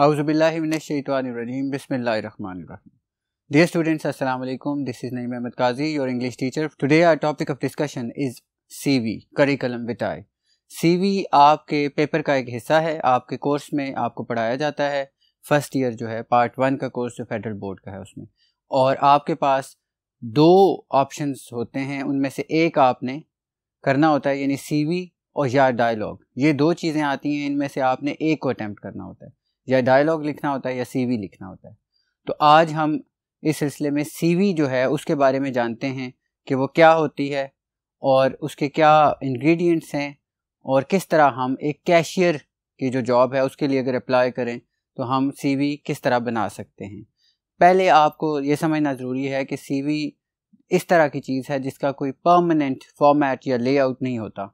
आउज़बिल्लिमिनशैतवानरजीम बिसमीम स्टूडेंट्स असल this is Naeem Ahmed Qazi your English teacher today our topic of discussion is C V curriculum curriculum C V आपके paper का एक हिस्सा है आपके कोर्स में आपको पढ़ाया जाता है फर्स्ट ईयर जो है पार्ट वन का कोर्स जो फेडरल बोर्ड का है उसमें और आपके पास दो ऑप्शंस होते हैं उनमें से एक आपने करना होता है यानी सीवी और या डायलॉग ये दो चीज़ें आती हैं इनमें से आपने एक को अटैम्प्ट करना होता है या डायलॉग लिखना होता है या सीवी लिखना होता है तो आज हम इस सिलसिले में सीवी जो है उसके बारे में जानते हैं कि वो क्या होती है और उसके क्या इंग्रेडिएंट्स हैं और किस तरह हम एक कैशियर की जो जॉब है उसके लिए अगर अप्लाई करें तो हम सीवी किस तरह बना सकते हैं पहले आपको ये समझना ज़रूरी है कि सीवी इस तरह की चीज़ है जिसका कोई परमानेंट फॉर्मेट या लेआउट नहीं होता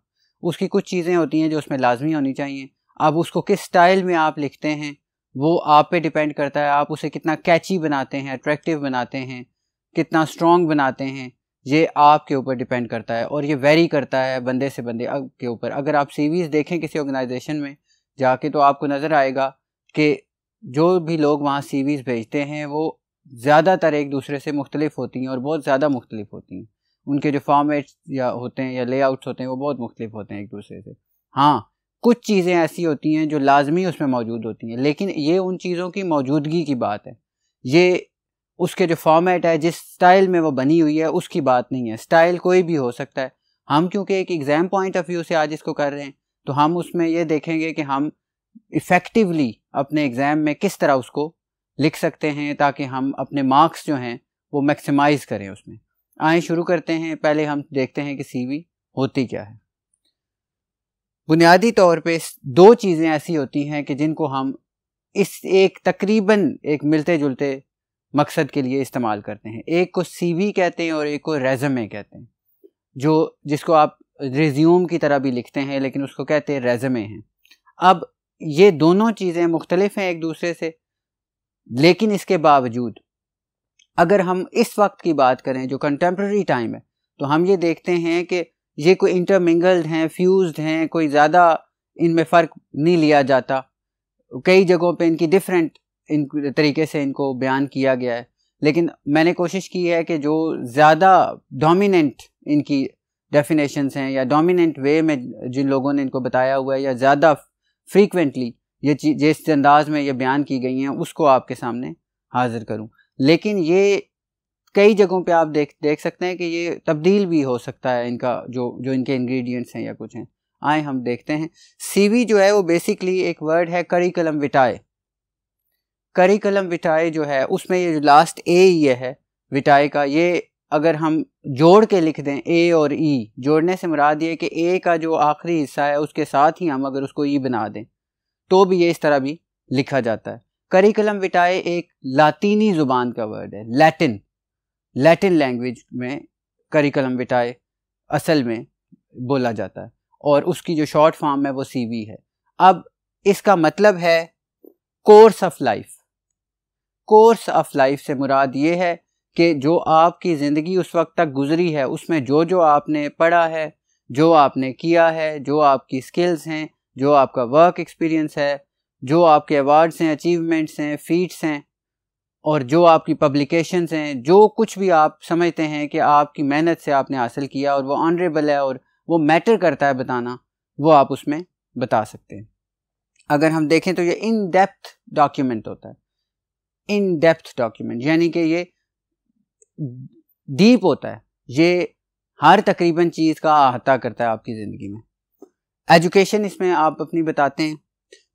उसकी कुछ चीज़ें होती हैं जो उसमें लाजमी होनी चाहिए आप उसको किस स्टाइल में आप लिखते हैं वो आप पे डिपेंड करता है आप उसे कितना कैची बनाते हैं अट्रैक्टिव बनाते हैं कितना स्ट्रॉन्ग बनाते हैं ये आपके ऊपर डिपेंड करता है और ये वेरी करता है बंदे से बंदे के ऊपर अगर आप सीवीज़ देखें किसी ऑर्गेनाइजेशन में जाके तो आपको नज़र आएगा कि जो भी लोग वहाँ सीवीज़ भेजते हैं वो ज़्यादातर एक दूसरे से मुख्तलिफ होती हैं और बहुत ज़्यादा मुख्तलिफ होती हैं उनके जो फॉर्मेट्स या होते हैं या लेआउट्स होते हैं वो बहुत मुख्तलिफ होते हैं एक दूसरे से हाँ कुछ चीज़ें ऐसी होती हैं जो लाजमी उसमें मौजूद होती हैं लेकिन ये उन चीज़ों की मौजूदगी की बात है ये उसके जो फॉर्मेट है जिस स्टाइल में वो बनी हुई है उसकी बात नहीं है स्टाइल कोई भी हो सकता है हम क्योंकि एक एग्ज़ाम पॉइंट ऑफ व्यू से आज इसको कर रहे हैं तो हम उसमें ये देखेंगे कि हम इफ़ेक्टिवली अपने एग्ज़ाम में किस तरह उसको लिख सकते हैं ताकि हम अपने मार्क्स जो हैं वो मैक्सिमाइज़ करें उसमें आए शुरू करते हैं पहले हम देखते हैं कि सीवी होती क्या है बुनियादी तौर पे दो चीज़ें ऐसी होती हैं कि जिनको हम इस एक तकरीबन एक मिलते जुलते मकसद के लिए इस्तेमाल करते हैं एक को सीवी कहते हैं और एक को रेजमे कहते हैं जो जिसको आप रिज्यूम की तरह भी लिखते हैं लेकिन उसको कहते हैं रेजमे हैं अब ये दोनों चीज़ें मुख्तलिफ हैं एक दूसरे से लेकिन इसके बावजूद अगर हम इस वक्त की बात करें जो कंटेम्प्रेरी टाइम है तो हम ये देखते हैं कि ये कोई इंटरमिंगल्ड हैं फ्यूज्ड हैं कोई ज़्यादा इनमें फ़र्क नहीं लिया जाता कई जगहों पे इनकी डिफरेंट इन तरीके से इनको बयान किया गया है लेकिन मैंने कोशिश की है कि जो ज़्यादा डोमिनेंट इनकी डेफिनेशंस हैं या डोमिनेंट वे में जिन लोगों ने इनको बताया हुआ है या ज़्यादा फ्रीक्वेंटली ये चीज जिस अंदाज में ये बयान की गई हैं उसको आपके सामने हाजिर करूं लेकिन ये कई जगहों पे आप देख देख सकते हैं कि ये तब्दील भी हो सकता है इनका जो जो इनके इंग्रेडिएंट्स हैं या कुछ हैं आए हम देखते हैं सीवी जो है वो बेसिकली एक वर्ड है करिकलम विटाए करिकलम विटाए जो है उसमें ये लास्ट ए ये है विटाए का ये अगर हम जोड़ के लिख दें ए और ई e, जोड़ने से मुराद ये कि ए का जो आखिरी हिस्सा है उसके साथ ही हम अगर उसको ई e बना दें तो भी ये इस तरह भी लिखा जाता है करिकलम विटाए एक लातीनी ज़ुबान का वर्ड है लैटिन लैटिन लैंग्वेज में करिकुलम विटाए असल में बोला जाता है और उसकी जो शॉर्ट फॉर्म है वो सीवी है अब इसका मतलब है course of life course of life से मुराद ये है कि जो आपकी ज़िंदगी उस वक्त तक गुजरी है उसमें जो जो आपने पढ़ा है जो आपने किया है जो आपकी स्किल्स हैं जो आपका वर्क एक्सपीरियंस है जो आपके अवार्ड्स हैं अचीवमेंट्स हैं फीट्स हैं और जो आपकी पब्लिकेशंस हैं जो कुछ भी आप समझते हैं कि आपकी मेहनत से आपने हासिल किया और वो ऑनरेबल है और वो मैटर करता है बताना वो आप उसमें बता सकते हैं अगर हम देखें तो ये इन डेप्थ डॉक्यूमेंट होता है इन डेप्थ डॉक्यूमेंट यानी कि ये डीप होता है ये हर तकरीबन चीज़ का अहाता करता है आपकी ज़िंदगी में एजुकेशन इसमें आप अपनी बताते हैं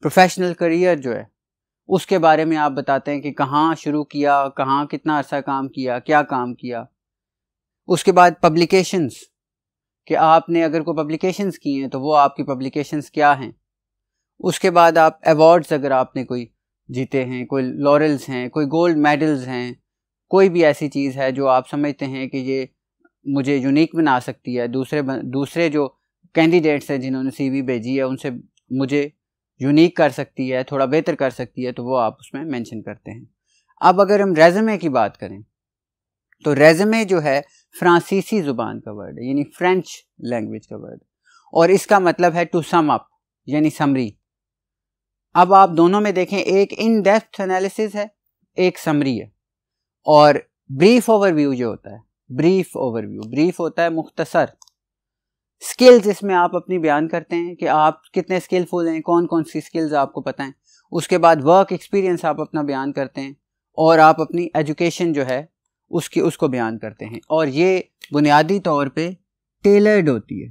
प्रोफेशनल करियर जो है उसके बारे में आप बताते हैं कि कहाँ शुरू किया कहाँ कितना अरसा काम किया क्या काम किया उसके बाद पब्लिकेशंस कि आपने अगर कोई पब्लिकेशंस की हैं तो वो आपकी पब्लिकेशंस क्या हैं उसके बाद आप अवार्ड्स अगर आपने कोई जीते हैं कोई लॉरल्स हैं कोई गोल्ड मेडल्स हैं कोई भी ऐसी चीज़ है जो आप समझते हैं कि ये मुझे यूनिक बना सकती है दूसरे दूसरे जो कैंडिडेट्स हैं जिन्होंने सी भेजी है उनसे मुझे यूनिक कर सकती है थोड़ा बेहतर कर सकती है तो वो आप उसमें मेंशन करते हैं अब अगर हम रेजमे की बात करें तो रेजमे जो है फ्रांसीसी ज़ुबान का वर्ड है यानी फ्रेंच लैंग्वेज का वर्ड और इसका मतलब है टू सम अप यानी समरी अब आप दोनों में देखें एक इन डेप्थ एनालिसिस है एक समरी है और ब्रीफ ओवरव्यू जो होता है ब्रीफ ओवरव्यू ब्रीफ होता है मुख्तसर स्किल्स इसमें आप अपनी बयान करते हैं कि आप कितने स्किलफुल हैं कौन कौन सी स्किल्स आपको पता हैं उसके बाद वर्क एक्सपीरियंस आप अपना बयान करते हैं और आप अपनी एजुकेशन जो है उसकी उसको बयान करते हैं और ये बुनियादी तौर पे टेलर्ड होती है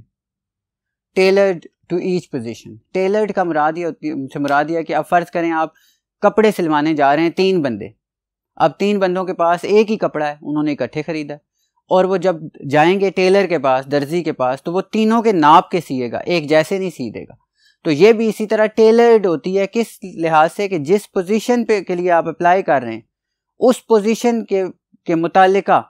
tailored to each position tailored का मुराद ये होती है मुराद यह कि अब फ़र्ज़ करें आप कपड़े सिलवाने जा रहे हैं तीन बंदे अब तीन बंदों के पास एक ही कपड़ा है उन्होंने इकट्ठे ख़रीदा और वो जब जाएंगे टेलर के पास दर्जी के पास तो वो तीनों के नाप के सिएगा एक जैसे नहीं सी देगा तो ये भी इसी तरह टेलर्ड होती है किस लिहाज से कि जिस पोजीशन पे के लिए आप अप्लाई कर रहे हैं उस पोजीशन के के मुतालिका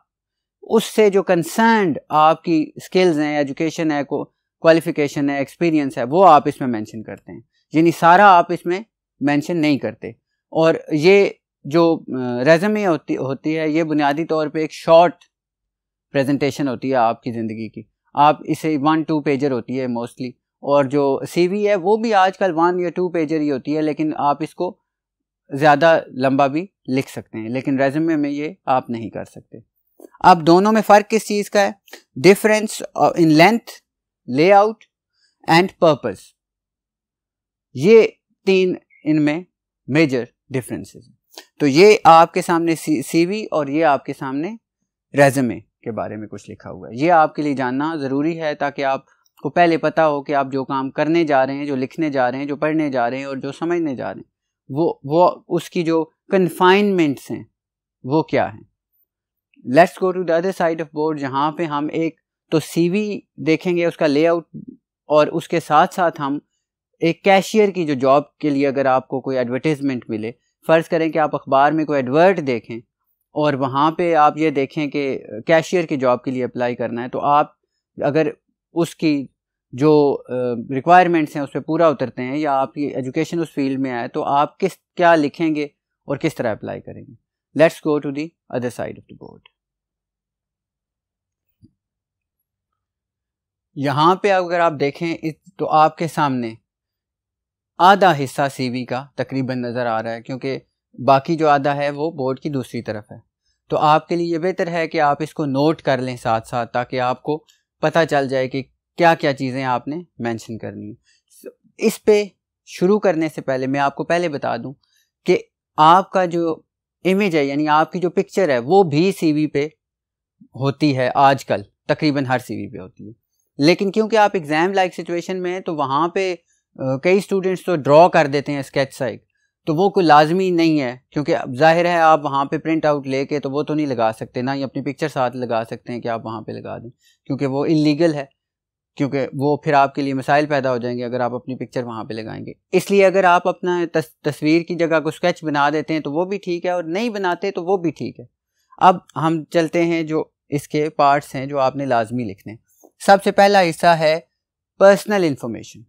उससे जो कंसर्न आपकी स्किल्स हैं एजुकेशन है को क्वालिफिकेशन है एक्सपीरियंस है वो आप इसमें मेंशन करते हैं यानी सारा आप इसमें मेंशन नहीं करते और ये जो रेजमे होती होती है ये बुनियादी तौर पे एक शॉर्ट प्रेजेंटेशन होती है आपकी ज़िंदगी की आप इसे वन टू पेजर होती है मोस्टली और जो सी है वो भी आजकल वन या टू पेजर ही होती है लेकिन आप इसको ज़्यादा लंबा भी लिख सकते हैं लेकिन रेजमे में ये आप नहीं कर सकते अब दोनों में फ़र्क किस चीज़ का है difference in length layout and purpose ये तीन इनमें मेजर डिफरेंसेस तो ये आपके सामने सी सीवी और ये आपके सामने रेजमे के बारे में कुछ लिखा हुआ है ये आपके लिए जानना ज़रूरी है ताकि आपको पहले पता हो कि आप जो काम करने जा रहे हैं जो लिखने जा रहे हैं जो पढ़ने जा रहे हैं और जो समझने जा रहे हैं वो वो उसकी जो कन्फाइनमेंट्स हैं वो क्या हैं let's go to the other side of board जहाँ पे हम एक तो सीवी देखेंगे उसका लेआउट और उसके साथ साथ हम एक कैशियर की जो जॉब के लिए अगर आपको कोई एडवर्टीज़मेंट मिले फ़र्ज़ करें कि आप अखबार में कोई एडवर्ट देखें और वहाँ पे आप ये देखें कि कैशियर की जॉब के लिए अप्लाई करना है तो आप अगर उसकी जो रिक्वायरमेंट्स हैं उस पर पूरा उतरते हैं या आपकी एजुकेशन उस फील्ड में आए तो आप किस क्या लिखेंगे और किस तरह अप्लाई करेंगे let's go to the other side of the board यहाँ पे अगर आप देखें तो आपके सामने आधा हिस्सा सीवी का तकरीबन नज़र आ रहा है क्योंकि बाकी जो आधा है वो बोर्ड की दूसरी तरफ है तो आपके लिए ये बेहतर है कि आप इसको नोट कर लें साथ साथ ताकि आपको पता चल जाए कि क्या क्या चीज़ें आपने मेंशन करनी है इस पे शुरू करने से पहले मैं आपको पहले बता दूं कि आपका जो इमेज है यानी आपकी जो पिक्चर है वो भी सीवी पे होती है आजकल तकरीबन हर सीवी पे होती है लेकिन क्योंकि आप एग्ज़ाम लाइक सिचुएशन में हैं तो वहाँ पे कई स्टूडेंट्स तो ड्रॉ कर देते हैं स्केच साइड तो वो कोई लाजमी नहीं है क्योंकि अब जाहिर है आप वहाँ पे प्रिंट आउट लेके तो वो तो नहीं लगा सकते ना ही अपनी पिक्चर साथ लगा सकते हैं कि आप वहाँ पे लगा दें क्योंकि वो इलीगल है क्योंकि वो फिर आपके लिए मसाइल पैदा हो जाएंगे अगर आप अपनी पिक्चर वहाँ पे लगाएंगे इसलिए अगर आप अपना तस, तस्वीर की जगह को स्केच बना देते हैं तो वो भी ठीक है और नहीं बनाते तो वो भी ठीक है अब हम चलते हैं जो इसके पार्ट्स हैं जो आपने लाजमी लिखने सबसे पहला हिस्सा है पर्सनल इन्फॉर्मेशन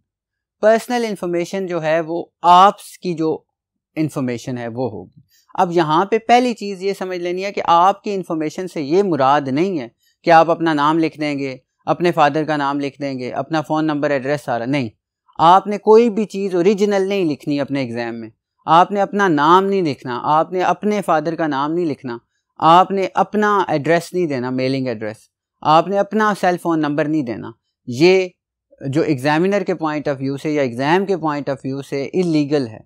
पर्सनल इन्फॉर्मेशन जो है वो आपकी जो इंफॉर्मेशन है वो होगी अब यहाँ पे पहली चीज़ ये समझ लेनी है कि आपकी इन्फॉर्मेशन से ये मुराद नहीं है कि आप अपना नाम लिख देंगे अपने फादर का नाम लिख देंगे अपना फ़ोन नंबर एड्रेस सारा नहीं आपने कोई भी चीज़ ओरिजिनल नहीं लिखनी अपने एग्ज़ाम में आपने अपना नाम नहीं लिखना आपने अपने फादर का नाम नहीं लिखना आपने अपना एड्रेस नहीं देना मेलिंग एड्रेस आपने अपना सेल फ़ोन नंबर नहीं देना ये जो एग्ज़ामिनर के पॉइंट ऑफ व्यू से या एग्ज़ाम के पॉइंट ऑफ व्यू से इलीगल है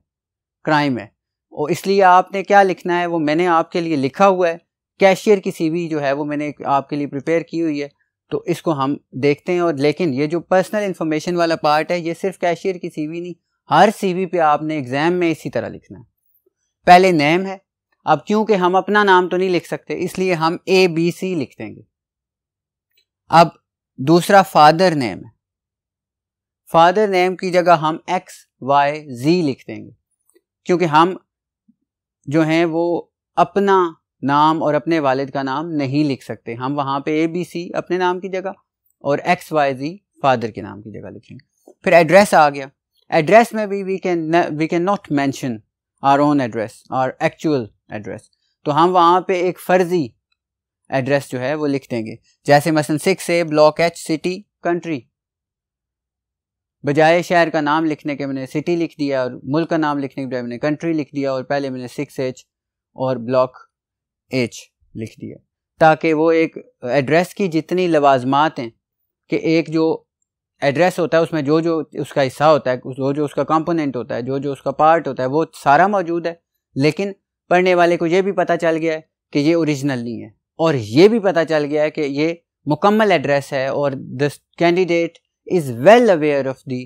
क्राइम है और इसलिए आपने क्या लिखना है वो मैंने आपके लिए लिखा हुआ है कैशियर की सीवी जो है वो मैंने आपके लिए प्रिपेयर की हुई है तो इसको हम देखते हैं और लेकिन ये जो पर्सनल इन्फॉर्मेशन वाला पार्ट है ये सिर्फ कैशियर की सी नहीं हर सी पे आपने एग्ज़ाम में इसी तरह लिखना है पहले नेम है अब क्योंकि हम अपना नाम तो नहीं लिख सकते इसलिए हम ए बी सी लिख देंगे अब दूसरा फादर नेम है फादर नेम की जगह हम एक्स वाई जी लिख देंगे क्योंकि हम जो हैं वो अपना नाम और अपने वालिद का नाम नहीं लिख सकते हम वहाँ पे ए बी सी अपने नाम की जगह और एक्स वाई जी फादर के नाम की जगह लिखेंगे फिर एड्रेस आ गया एड्रेस में भी we can we can not mention our own address our actual address तो हम वहाँ पे एक फर्जी एड्रेस जो है वो लिख देंगे जैसे मसलन six A block H city country बजाय शहर का नाम लिखने के मैंने सिटी लिख दिया और मुल्क का नाम लिखने के बजाय मैंने कंट्री लिख दिया और पहले मैंने सिक्स एच और ब्लॉक एच लिख दिया ताकि वो एक एड्रेस की जितनी लवाजमात हैं कि एक जो एड्रेस होता है उसमें जो जो उसका हिस्सा होता है जो जो उसका कंपोनेंट होता है जो जो उसका पार्ट होता है वो सारा मौजूद है लेकिन पढ़ने वाले को ये भी पता चल गया है कि ये ओरिजिनल नहीं है और ये भी पता चल गया है कि ये मुकम्मल एड्रेस है और the candidate is well aware of the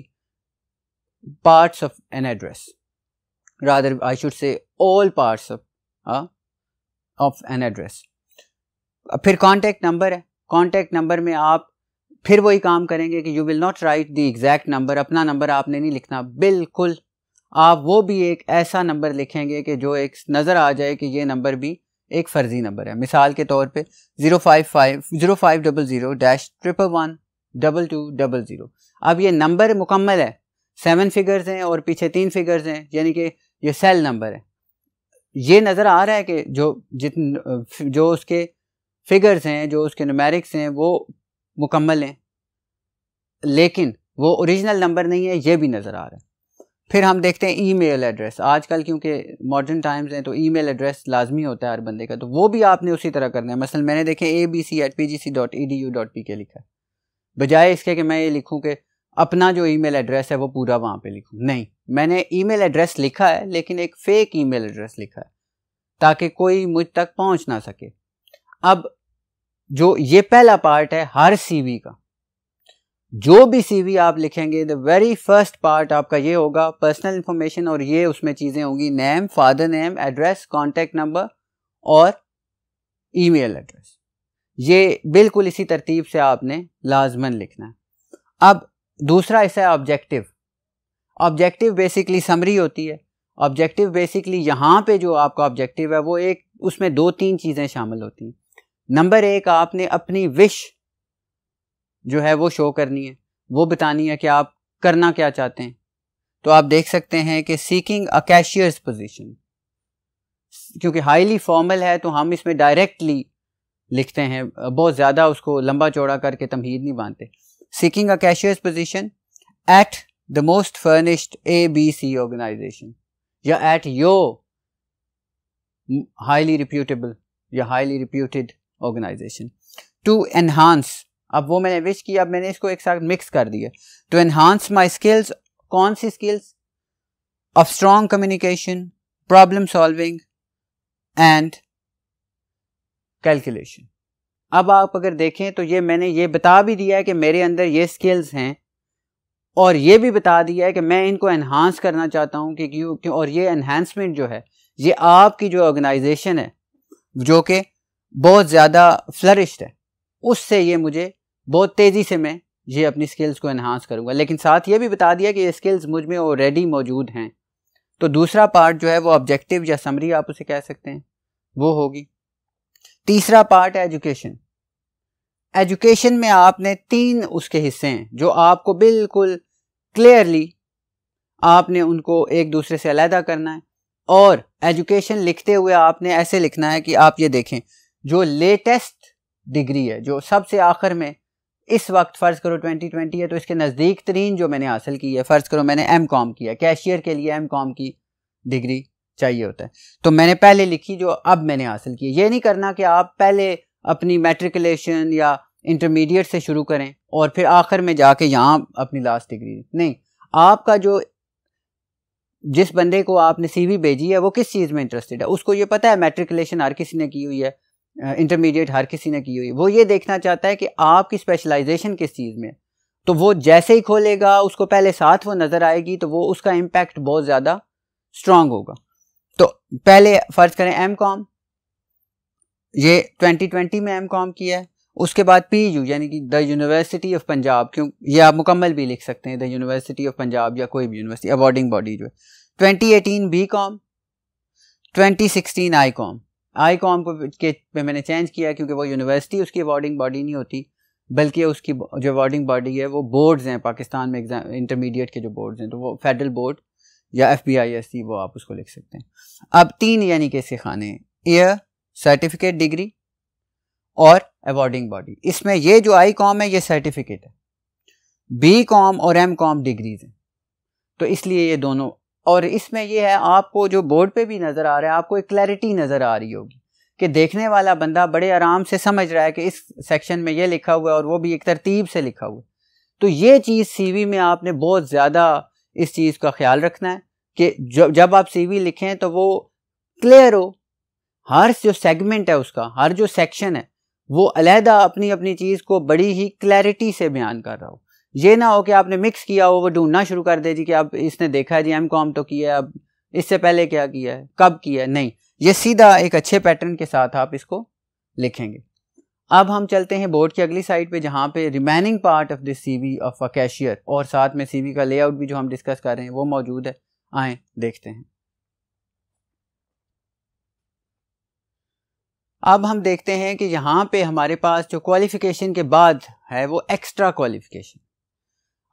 parts of an address. Rather, I should say all parts of, uh, of an address. Uh, फिर कॉन्टैक्ट नंबर है कॉन्टैक्ट नंबर में आप फिर वही काम करेंगे कि you will not write the exact number अपना नंबर आपने नहीं लिखना बिल्कुल आप वो भी एक ऐसा नंबर लिखेंगे कि जो एक नज़र आ जाए कि ये नंबर भी एक फ़र्जी नंबर है मिसाल के तौर पे zero five five zero five double zero dash triple one double two double zero अब ये नंबर मुकम्मल है सेवन फिगर्स हैं और पीछे तीन फिगर्स हैं यानी कि ये सेल नंबर है ये नज़र आ रहा है कि जो जित जो उसके फिगर्स हैं जो उसके नमेरिक्स हैं वो मुकम्मल हैं लेकिन वो ओरिजिनल नंबर नहीं है ये भी नज़र आ रहा है फिर हम देखते हैं ईमेल एड्रेस आजकल क्योंकि मॉडर्न टाइम्स हैं तो ईमेल एड्रेस लाजमी होता है हर बंदे का तो वो भी आपने उसी तरह करना है मसलन मैंने देखे A B C at P G C dot E D U dot P K लिखा है बजाय इसके कि मैं ये लिखूँ कि अपना जो ईमेल एड्रेस है वो पूरा वहाँ पे लिखूँ नहीं मैंने ईमेल एड्रेस लिखा है लेकिन एक फ़ेक ईमेल एड्रेस लिखा है ताकि कोई मुझ तक पहुँच ना सके अब जो ये पहला पार्ट है हर सीवी का जो भी सीवी आप लिखेंगे द वेरी फर्स्ट पार्ट आपका ये होगा पर्सनल इन्फॉर्मेशन और ये उसमें चीज़ें होंगी name father name address contact number और ईमेल एड्रेस ये बिल्कुल इसी तरतीब से आपने लाजमन लिखना है अब दूसरा ऐसा है ऑब्जेक्टिव ऑब्जेक्टिव बेसिकली समरी होती है ऑब्जेक्टिव बेसिकली यहाँ पे जो आपका ऑब्जेक्टिव है वो एक उसमें दो तीन चीज़ें शामिल होती हैं नंबर एक आपने अपनी विश जो है वो शो करनी है वो बतानी है कि आप करना क्या चाहते हैं तो आप देख सकते हैं कि सीकिंग अ कैशियर्स पोजीशन क्योंकि हाईली फॉर्मल है तो हम इसमें डायरेक्टली लिखते हैं बहुत ज़्यादा उसको लंबा चौड़ा करके तमहीद नहीं बांधते seeking a cashier's position at the most furnished A B C organization या एट यो हाईली रिप्यूटेबल या highly reputed organization to enhance अब वो मैंने विश किया अब मैंने इसको एक साथ मिक्स कर दिया टू एनहांस माई स्किल्स कौन सी skills of strong communication problem solving and calculation अब आप अगर देखें तो ये मैंने ये बता भी दिया है कि मेरे अंदर ये स्किल्स हैं और ये भी बता दिया है कि मैं इनको एनहांस करना चाहता हूँ कि क्यों और ये एनहांसमेंट जो है ये आपकी जो ऑर्गेनाइजेशन है जो कि बहुत ज़्यादा फ्लरिश्ड है उससे ये मुझे बहुत तेज़ी से मैं ये अपनी स्किल्स को एनहांस करूँगा लेकिन साथ ये भी बता दिया कि ये स्किल्स मुझ में ऑलरेडी मौजूद हैं तो दूसरा पार्ट जो है वो ऑब्जेक्टिव या समरी आप उसे कह सकते हैं वो होगी तीसरा पार्ट एजुकेशन एजुकेशन में आपने तीन उसके हिस्से हैं जो आपको बिल्कुल क्लियरली आपने उनको एक दूसरे से अलहदा करना है और एजुकेशन लिखते हुए आपने ऐसे लिखना है कि आप ये देखें जो लेटेस्ट डिग्री है जो सबसे आखिर में इस वक्त फ़र्ज़ करो 2020 है तो इसके नज़दीक तरीन जो मैंने हासिल की है फ़र्ज़ करो मैंने एम कॉम किया कैशियर के लिए एम कॉम की डिग्री चाहिए होता है तो मैंने पहले लिखी जो अब मैंने हासिल की ये नहीं करना कि आप पहले अपनी मेट्रिकुलेशन या इंटरमीडिएट से शुरू करें और फिर आखिर में जाके यहाँ अपनी लास्ट डिग्री नहीं आपका जो जिस बंदे को आपने सीवी भेजी है वो किस चीज़ में इंटरेस्टेड है उसको ये पता है मेट्रिकुलेशन हर किसी ने की हुई है इंटरमीडिएट हर किसी ने की हुई है वो ये देखना चाहता है कि आपकी स्पेशलाइजेशन किस चीज़ में तो वो जैसे ही खोलेगा उसको पहले साथ वो नज़र आएगी तो वो उसका इम्पैक्ट बहुत ज़्यादा स्ट्रांग होगा तो पहले फ़र्ज करें एम कॉम ये 2020 में एम कॉम किया है उसके बाद पी यू यानी कि द यूनिवर्सिटी ऑफ पंजाब क्यों ये आप मुकम्मल भी लिख सकते हैं द यूनिवर्सिटी ऑफ पंजाब या कोई भी यूनिवर्सिटी अवॉर्डिंग बॉडी जो है twenty eighteen B com twenty sixteen I com I com को के पे मैंने चेंज किया क्योंकि वो यूनिवर्सिटी उसकी अवॉर्डिंग बॉडी नहीं होती बल्कि उसकी जो अवॉर्डिंग बॉडी है वो बोर्ड्स हैं पाकिस्तान में एग्जाम इंटरमीडिएट के जो बोर्ड्स हैं तो वो फेडरल बोर्ड या F B I S C वो आप उसको लिख सकते हैं अब तीन यानी कि इसके खाने ईयर सर्टिफिकेट डिग्री और अवॉर्डिंग बॉडी इसमें ये जो आई कॉम है ये सर्टिफिकेट है बी कॉम और एम कॉम डिग्रीज हैं तो इसलिए ये दोनों और इसमें ये है आपको जो बोर्ड पे भी नज़र आ रहा है आपको एक क्लैरिटी नज़र आ रही होगी कि देखने वाला बंदा बड़े आराम से समझ रहा है कि इस सेक्शन में ये लिखा हुआ है और वो भी एक तरतीब से लिखा हुआ है तो ये चीज़ सीवी में आपने बहुत ज़्यादा इस चीज़ का ख्याल रखना है कि जब जब आप सीवी लिखें तो वो क्लियर हो हर जो सेगमेंट है उसका हर जो सेक्शन है वो अलहदा अपनी अपनी चीज़ को बड़ी ही क्लैरिटी से बयान कर रहा हो ये ना हो कि आपने मिक्स किया हो वो ढूंढना शुरू कर दे जी कि आप इसने देखा है जी एम कॉम तो किया है अब इससे पहले क्या किया है कब किया है नहीं ये सीधा एक अच्छे पैटर्न के साथ आप इसको लिखेंगे अब हम चलते हैं बोर्ड की अगली साइड पे जहाँ पे remaining part of this CV of a cashier और साथ में सीवी का लेआउट भी जो हम डिस्कस कर रहे हैं वो मौजूद है आए देखते हैं अब हम देखते हैं कि यहाँ पे हमारे पास जो क्वालिफिकेशन के बाद है वो एक्स्ट्रा क्वालिफिकेशन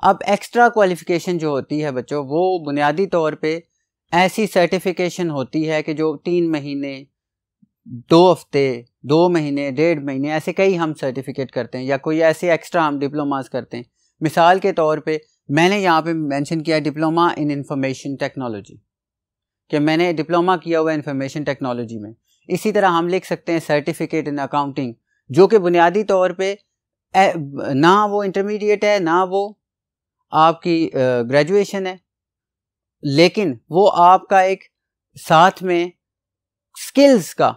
अब एक्स्ट्रा क्वालिफिकेशन जो होती है बच्चों वो बुनियादी तौर पे ऐसी सर्टिफिकेशन होती है कि जो तीन महीने दो हफ्ते दो महीने डेढ़ महीने ऐसे कई हम सर्टिफिकेट करते हैं या कोई ऐसे एक्स्ट्रा हम डिप्लोमास करते हैं मिसाल के तौर पे मैंने यहाँ पे मेंशन किया डिप्लोमा इन इंफॉर्मेशन टेक्नोलॉजी कि मैंने डिप्लोमा किया हुआ इंफॉर्मेशन टेक्नोलॉजी में इसी तरह हम लिख सकते हैं सर्टिफिकेट इन अकाउंटिंग जो कि बुनियादी तौर पर ना वो इंटरमीडिएट है ना वो आपकी ग्रेजुएशन है लेकिन वो आपका एक साथ में स्किल्स का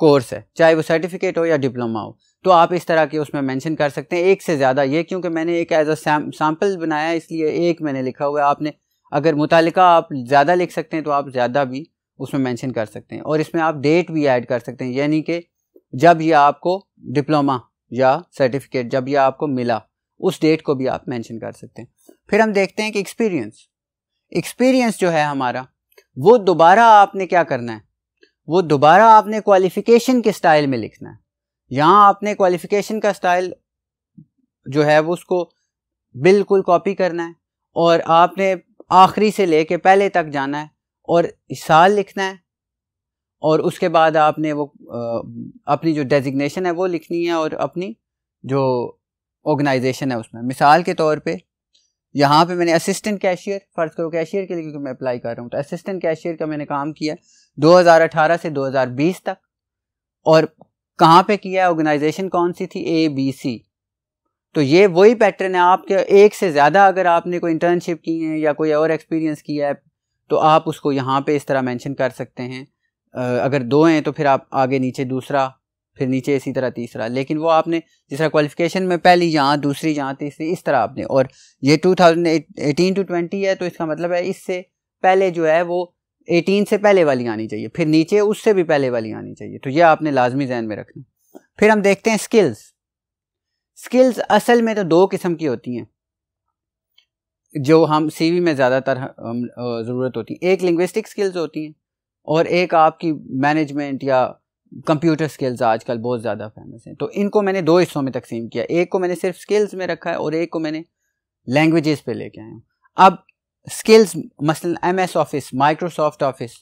कोर्स है चाहे वो सर्टिफिकेट हो या डिप्लोमा हो तो आप इस तरह के उसमें मेंशन कर सकते हैं एक से ज़्यादा ये क्योंकि मैंने एक एज अ सैम्पल बनाया इसलिए एक मैंने लिखा हुआ है आपने अगर मुतल आप ज़्यादा लिख सकते हैं तो आप ज़्यादा भी उसमें मेंशन कर सकते हैं और इसमें आप डेट भी ऐड कर सकते हैं यानी कि जब यह आपको डिप्लोमा या सर्टिफिकेट जब यह आपको मिला उस डेट को भी आप मैंशन कर सकते हैं फिर हम देखते हैं कि एक्सपीरियंस एक्सपीरियंस जो है हमारा वो दोबारा आपने क्या करना है वो दोबारा आपने क्वालिफिकेशन के स्टाइल में लिखना है यहाँ आपने क्वालिफिकेशन का स्टाइल जो है वो उसको बिल्कुल कॉपी करना है और आपने आखिरी से ले कर पहले तक जाना है और साल लिखना है और उसके बाद आपने वो अपनी जो डेजिग्नेशन है वो लिखनी है और अपनी जो ऑर्गेनाइजेशन है उसमें मिसाल के तौर पे यहाँ पे मैंने असिस्टेंट कैशियर फ़र्ज़ करो कैशियर के लिए क्योंकि मैं अप्लाई कर रहा हूँ तो असिस्टेंट कैशियर का मैंने काम किया 2018 से 2020 तक और कहाँ पे किया ऑर्गेनाइजेशन कौन सी थी ए बी सी तो ये वही पैटर्न है आपके एक से ज़्यादा अगर आपने कोई इंटर्नशिप की है या कोई और एक्सपीरियंस किया है तो आप उसको यहाँ पे इस तरह मेंशन कर सकते हैं अगर दो हैं तो फिर आप आगे नीचे दूसरा फिर नीचे इसी तरह तीसरा लेकिन वो आपने जिस तरह क्वालिफिकेशन में पहली जहाँ दूसरी जहाँ तीसरी इस तरह आपने और ये 2018 टू 20 है तो इसका मतलब है इससे पहले जो है वो 18 से पहले वाली आनी चाहिए फिर नीचे उससे भी पहले वाली आनी चाहिए तो ये आपने लाजमी जहन में रखना फिर हम देखते हैं स्किल्स स्किल्स असल में तो दो किस्म की होती हैं जो हम वी में ज़्यादातर ज़रूरत होती है एक लिंग्विस्टिक स्किल्स होती हैं और एक आपकी मैनेजमेंट या कंप्यूटर स्किल्स आजकल बहुत ज़्यादा फेमस हैं तो इनको मैंने दो हिस्सों में तकसीम किया एक को मैंने सिर्फ स्किल्स में रखा है और एक को मैंने लैंग्वेजेस पे लेके आया हूँ अब स्किल्स मसलन M S office Microsoft office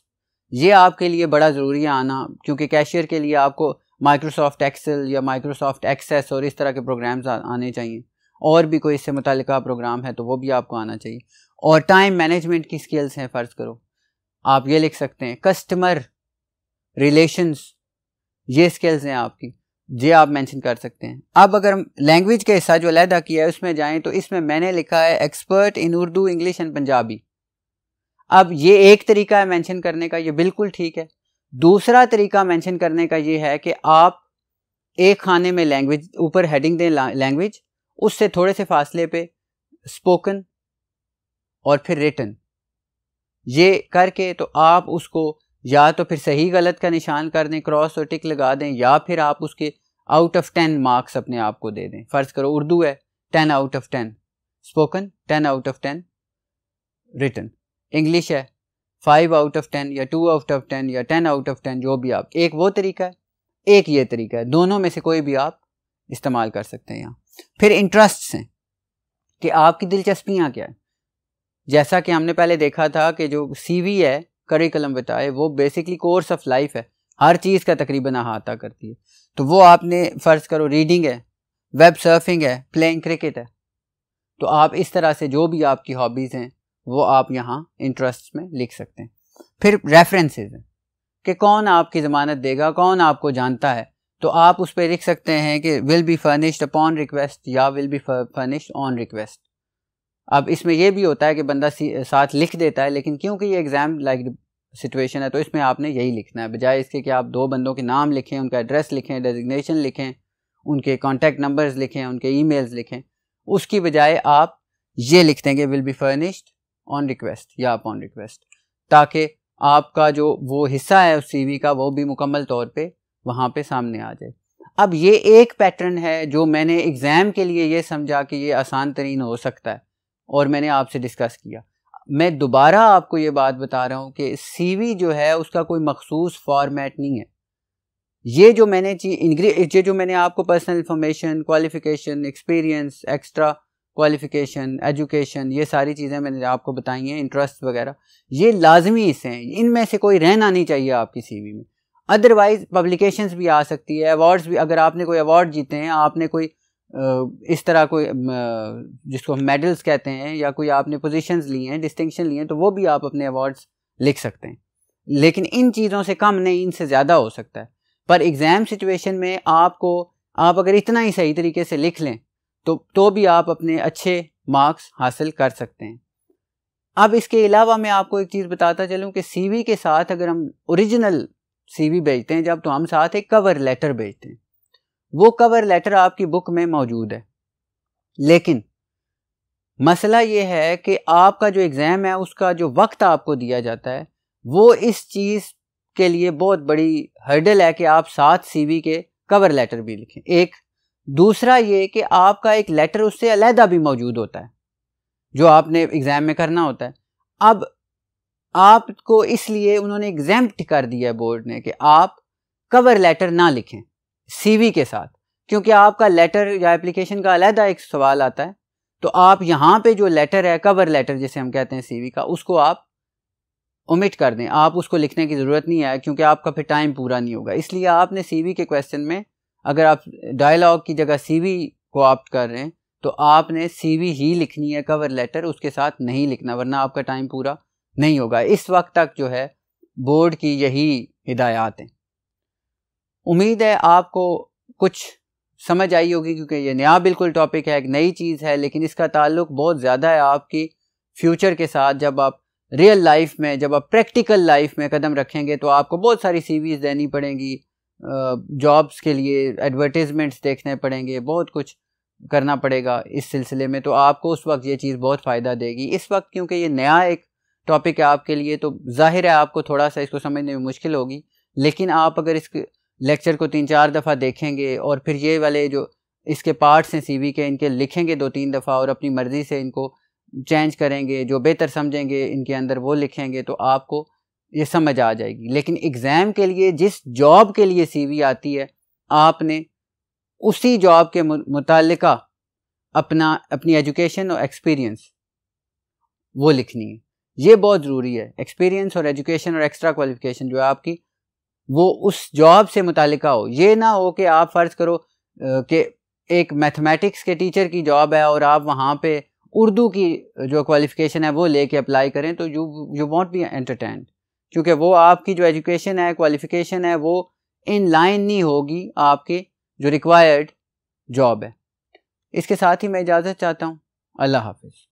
ये आपके लिए बड़ा ज़रूरी है आना क्योंकि कैशियर के लिए आपको माइक्रोसॉफ्ट एक्सेल या माइक्रोसॉफ्ट एक्सेस और इस तरह के प्रोग्राम्स आने चाहिए और भी कोई इससे मुतल प्रोग्राम है तो वो भी आपको आना चाहिए और टाइम मैनेजमेंट की स्किल्स हैं फ़र्ज़ करो आप ये लिख सकते हैं कस्टमर रिलेशंस ये स्किल्स हैं आपकी ये आप मेंशन कर सकते हैं अब अगर लैंग्वेज का हिस्सा जो अलहदा किया है उसमें जाएं तो इसमें मैंने लिखा है expert in Urdu English and Punjabi अब ये एक तरीका है मेंशन करने का ये बिल्कुल ठीक है दूसरा तरीका मेंशन करने का ये है कि आप एक खाने में लैंग्वेज ऊपर हेडिंग दें लैंग्वेज उससे थोड़े से फासले पे स्पोकन और फिर रिटन ये करके तो आप उसको या तो फिर सही गलत का निशान कर दें क्रॉस और टिक लगा दें या फिर आप उसके आउट ऑफ टेन मार्क्स अपने आप को दे दें फ़र्ज़ करो उर्दू है ten out of ten spoken ten out of ten written English है फाइव आउट ऑफ टेन या टू आउट ऑफ टेन या टेन आउट ऑफ टेन जो भी आप एक वो तरीका है एक ये तरीका है दोनों में से कोई भी आप इस्तेमाल कर सकते हैं यहाँ फिर इंटरेस्ट हैं कि आपकी दिलचस्पियाँ क्या है जैसा कि हमने पहले देखा था कि जो सी है करिकुलम बताए वो बेसिकली कोर्स ऑफ लाइफ है हर चीज़ का तकरीबन अहाता करती है तो वो आपने फ़र्ज़ करो रीडिंग है वेब सर्फिंग है प्लेइंग क्रिकेट है तो आप इस तरह से जो भी आपकी हॉबीज़ हैं वो आप यहाँ इंटरेस्ट में लिख सकते हैं फिर रेफरेंसेज कि कौन आपकी ज़मानत देगा कौन आपको जानता है तो आप उस पर लिख सकते हैं कि will be furnished upon request या will be furnished on request अब इसमें यह भी होता है कि बंदा साथ लिख देता है लेकिन क्योंकि ये एग्ज़ाम लाइक सिचुएशन है तो इसमें आपने यही लिखना है बजाय इसके कि आप दो बंदों के नाम लिखें उनका एड्रेस लिखें डेजिग्नेशन लिखें उनके कॉन्टैक्ट नंबर्स लिखें उनके मेल्स लिखें उसकी बजाय आप ये लिख देंगे will be furnished on request या अपॉन रिक्वेस्ट ताकि आपका जो वो हिस्सा है उस वी का वो भी मुकम्मल तौर पर वहाँ पर सामने आ जाए अब ये एक पैटर्न है जो मैंने एग्ज़ाम के लिए ये समझा कि ये आसान तरीन हो सकता है और मैंने आपसे डिस्कस किया मैं दोबारा आपको ये बात बता रहा हूँ कि सीवी जो है उसका कोई मखसूस फॉर्मेट नहीं है ये जो मैंने चीज ये जो मैंने आपको personal information qualification experience extra qualification education ये सारी चीज़ें मैंने आपको बताई हैं इंटरेस्ट वगैरह ये लाजमी इसे हैं इनमें से कोई रहना नहीं चाहिए आपकी सी में अदरवाइज़ पब्लिकेशन भी आ सकती है अवार्ड्स भी अगर आपने कोई अवार्ड जीते हैं आपने कोई इस तरह कोई जिसको हम मेडल्स कहते हैं या कोई आपने पोजीशंस लिए हैं डिस्टिंक्शन लिए हैं तो वो भी आप अपने अवार्ड्स लिख सकते हैं लेकिन इन चीज़ों से कम नहीं इनसे ज़्यादा हो सकता है पर एग्ज़ाम सिचुएशन में आपको आप अगर इतना ही सही तरीके से लिख लें तो तो भी आप अपने अच्छे मार्क्स हासिल कर सकते हैं अब इसके अलावा मैं आपको एक चीज़ बताता चलूँ कि सीवी के साथ अगर हम ओरिजिनल सीवी भेजते हैं जब तो हम साथ एक कवर लेटर भेजते हैं वो कवर लेटर आपकी बुक में मौजूद है लेकिन मसला ये है कि आपका जो एग्ज़ाम है उसका जो वक्त आपको दिया जाता है वो इस चीज़ के लिए बहुत बड़ी हर्डल है कि आप सात सीवी के कवर लेटर भी लिखें एक दूसरा ये कि आपका एक लेटर उससे अलहदा भी मौजूद होता है जो आपने एग्ज़ाम में करना होता है अब आपको इसलिए उन्होंने एग्ज़ैम्प्ट कर दिया है बोर्ड ने कि आप कवर लेटर ना लिखें सीवी के साथ क्योंकि आपका लेटर या एप्लीकेशन का अलहदा एक सवाल आता है तो आप यहाँ पे जो लेटर है कवर लेटर जिसे हम कहते हैं सीवी का उसको आप ओमिट कर दें आप उसको लिखने की ज़रूरत नहीं है क्योंकि आपका फिर टाइम पूरा नहीं होगा इसलिए आपने सीवी के क्वेश्चन में अगर आप डायलॉग की जगह सीवी को ऑप्ट कर रहे हैं तो आपने सीवी ही लिखनी है कवर लेटर उसके साथ नहीं लिखना वरना आपका टाइम पूरा नहीं होगा इस वक्त तक जो है बोर्ड की यही हिदायत हैं उम्मीद है आपको कुछ समझ आई होगी क्योंकि ये नया बिल्कुल टॉपिक है एक नई चीज़ है लेकिन इसका ताल्लुक बहुत ज़्यादा है आपकी फ्यूचर के साथ जब आप रियल लाइफ में जब आप प्रैक्टिकल लाइफ में कदम रखेंगे तो आपको बहुत सारी सीवीज देनी पड़ेंगी जॉब्स के लिए एडवर्टीज़मेंट्स देखने पड़ेंगे बहुत कुछ करना पड़ेगा इस सिलसिले में तो आपको उस वक्त ये चीज़ बहुत फ़ायदा देगी इस वक्त क्योंकि ये नया एक टॉपिक है आपके लिए तो जाहिर है आपको थोड़ा सा इसको समझने में मुश्किल होगी लेकिन आप अगर इसके लेक्चर को तीन चार दफ़ा देखेंगे और फिर ये वाले जो इसके पार्ट्स हैं सीवी के इनके लिखेंगे दो तीन दफ़ा और अपनी मर्ज़ी से इनको चेंज करेंगे जो बेहतर समझेंगे इनके अंदर वो लिखेंगे तो आपको ये समझ आ जाएगी लेकिन एग्ज़ाम के लिए जिस जॉब के लिए सीवी आती है आपने उसी जॉब के मुतल अपना अपनी एजुकेशन और एक्सपीरियंस वो लिखनी है ये बहुत ज़रूरी है एक्सपीरियंस और एजुकेशन और एक्स्ट्रा क्वालिफिकेशन जो है आपकी वो उस जॉब से मुतल हो ये ना हो कि आप फ़र्ज़ करो कि एक मैथमेटिक्स के टीचर की जॉब है और आप वहाँ पे उर्दू की जो क्वालिफ़िकेशन है वो लेके अप्लाई करें तो you you won't be entertain क्योंकि वो आपकी जो एजुकेशन है क्वालिफ़िकेशन है वो इन लाइन नहीं होगी आपके जो रिक्वायर्ड जॉब है इसके साथ ही मैं इजाज़त चाहता हूँ अल्लाह हाफिज़